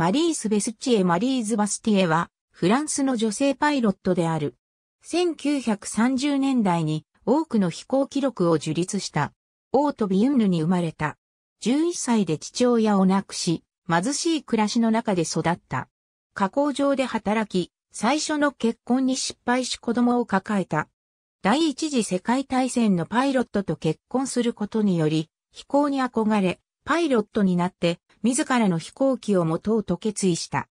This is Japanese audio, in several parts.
マリース・ベスチエ・マリーズ・バスティエは、フランスの女性パイロットである。1930年代に多くの飛行記録を樹立した。オート・ビュンヌに生まれた。11歳で父親を亡くし、貧しい暮らしの中で育った。加工場で働き、最初の結婚に失敗し子供を抱えた。第一次世界大戦のパイロットと結婚することにより、飛行に憧れ、パイロットになって自らの飛行機を持とうと決意した。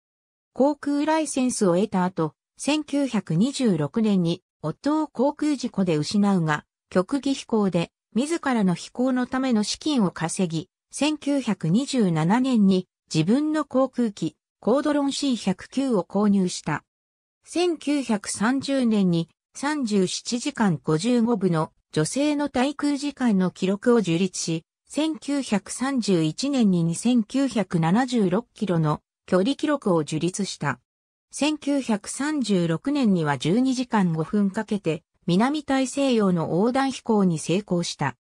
航空ライセンスを得た後、1926年に夫を航空事故で失うが、極技飛行で自らの飛行のための資金を稼ぎ、1927年に自分の航空機、コードロン C109 を購入した。1930年に37時間55分の女性の滞空時間の記録を樹立し、1931年に2976キロの距離記録を樹立した。1936年には12時間5分かけて南大西洋の横断飛行に成功した。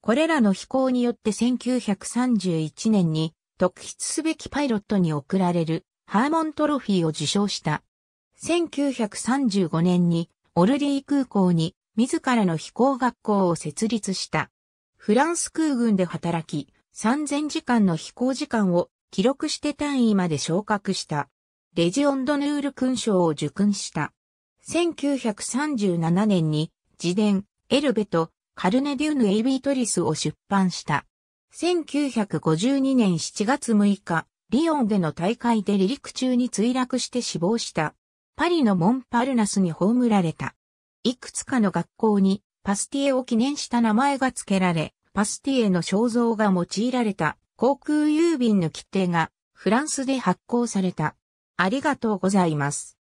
これらの飛行によって1931年に特筆すべきパイロットに贈られるハーモントロフィーを受賞した。1935年にオルリー空港に自らの飛行学校を設立した。フランス空軍で働き、3000時間の飛行時間を記録して単位まで昇格した。レジオンドヌール勲章を受勲した。1937年に自伝、エルベとカルネデューヌ・エイビートリスを出版した。1952年7月6日、リオンでの大会で離陸中に墜落して死亡した。パリのモンパルナスに葬られた。いくつかの学校にパスティエを記念した名前が付けられ、パスティエの肖像が用いられた航空郵便の切手がフランスで発行された。ありがとうございます。